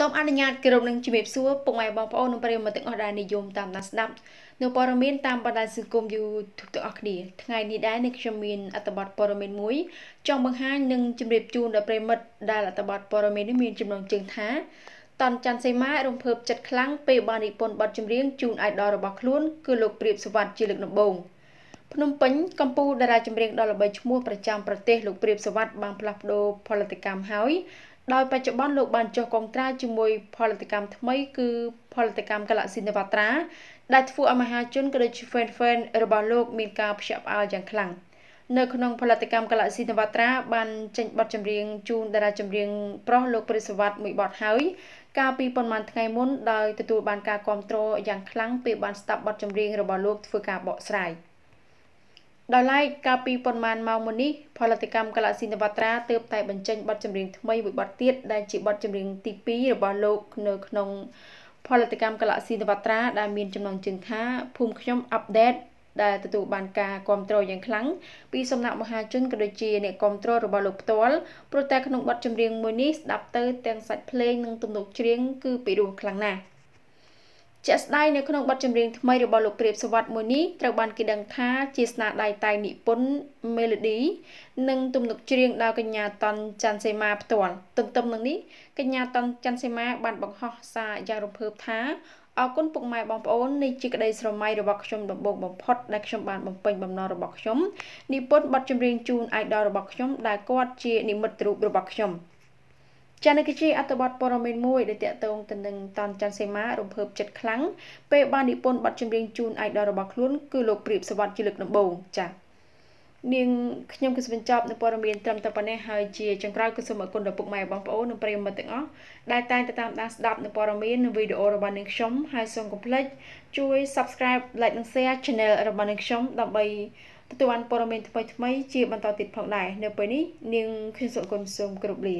សូមអនុញ្ញាតគោរពនឹងជំរាបសួរពុកម៉ែបងប្អូននិងប្រិយមិត្តទាំងអស់ដែលនិយមតាមដានស្ដាប់នៅព័ត៌មានតាមបណ្ដាញសង្គម YouTube ទាំងអស់គ្នាថ្ងៃនេះដែរនេះខ្ញុំមានអត្ថបទព័ត៌មានមួយចង់បង្ហាញនិងជំរាបជូនដល់ប្រិយមិត្តដែលអត្ថបទព័ត៌មាននេះមានចំណងជើងថាតនច័ន្ទសីមារំភើបចិត្តខ្លាំងពេលបាននិពន្ធបទចម្រៀងជូន idol របស់ខ្លួនគឺលោកព្រាបសវណ្ណជាលើកដំបូងភ្នំពេញកម្ពុជាតារាចម្រៀងដ៏ល្បីឈ្មោះប្រចាំប្រទេសលោកព្រាបសវណ្ណបានផ្លាស់ប្ដូរផលិតកម្មហើយដោយបច្ចុប្បន្នលោកបានចុះកងត្រាជាមួយផលិតកម្មថ្មីគឺផលិតកម្ម Galaxy Navatra ដែលធ្វើឲ្យមហាជនក៏ដូចជា fan fan របស់លោកមានការភ្ញាក់ផ្អើលយ៉ាងខ្លាំងនៅក្នុងផលិតកម្ម Galaxy Navatra បានចេញបទចម្រៀងជូនតារាចម្រៀងប្រុសលោកព្រះសវ័តមួយបទហើយកាលពីប៉ុន្មានថ្ងៃមុនដោយទទួលបានការគាំទ្រយ៉ាងខ្លាំងពេលបានស្ដាប់បទចម្រៀងរបស់លោកធ្វើការបកស្រាយ។ដោយឡែកកាលពីប៉ុន្មានម៉ោងមុននេះផលិតកម្មកាឡាស៊ីនវ៉ាត្រាទើបតែបញ្ចេញបទចម្រៀងថ្មីមួយបទទៀតដែលជាបទចម្រៀងទី2របស់លោកនៅក្នុង ផលិតកម្មកាឡាស៊ីនវ៉ាត្រាដែលមានចំណងជើងថាភូមិខ្ញុំអាប់ដេតដែលទទួលបានការគ្រប់គ្រងយ៉ាងខ្លាំងពីសំណាក់មហាជនក៏ដូចជាអ្នកគ្រប់គ្រងរបស់លោកផ្ទាល់ព្រោះតែក្នុងបទចម្រៀងមួយនេះស្ដាប់ទៅទាំងសាច់ភ្លេងនិងទំនុកច្រៀងគឺពិរោះខ្លាំងណាស់ជាក់ស្ដែងនៅក្នុងបទចម្រៀងថ្មីរបស់លោកព្រាបសវត្តមួយនេះត្រូវបានគេដឹងថាជាស្នាដៃតែងនិពន្ធ Melody និងទំនុកច្រៀងដោយកញ្ញាតនច័ន្ទសេមាផ្ទាល់ទន្ទឹមនឹងនេះកញ្ញាតនច័ន្ទសេមាបានបង្ហោះសារយ៉ាងរំភើបថាអរគុណពុកម៉ែបងប្អូននេះជាក្តីស្រមៃរបស់ខ្ញុំដំបូងបំផុតដែលខ្ញុំបានបំពេញបំណងរបស់ខ្ញុំនិពន្ធបទចម្រៀងជូនអាយដលរបស់ខ្ញុំដែលគាត់ជានិមិត្តរូបរបស់ខ្ញុំចានិកជាអត្ថបទព័ត៌មានមួយដែលតាក់ទងទៅនឹងតាន់ច័ន្ទសេមារំភើបចិត្តខ្លាំងពេលបាននិពន្ធបទចម្រៀងជូនអាយដលរបស់ខ្លួនគឺលោកព្រាបសវត្តជាលើកដំបូងចានាងខ្ញុំគឺសូមបញ្ចប់នៅព័ត៌មានត្រឹមតែប៉ុណ្ណេះហើយជាចុងក្រោយគឺសូមអរគុណដល់ពុកម៉ែបងប្អូននិងប្រិយមិត្តទាំងអស់ដែលតែងតែតាមដានស្ដាប់នៅព័ត៌មាននិងវីដេអូរបស់នាងខ្ញុំហើយសូមកុំភ្លេចជួយ Subscribe Like និង Share Channel របស់នាងខ្ញុំដើម្បីទទួលបានព័ត៌មានថ្មីៗជាបន្តទៀតផងដែរនៅពេលនេះនាងខ្ញុំសូមអរគុណសូមគោរពលា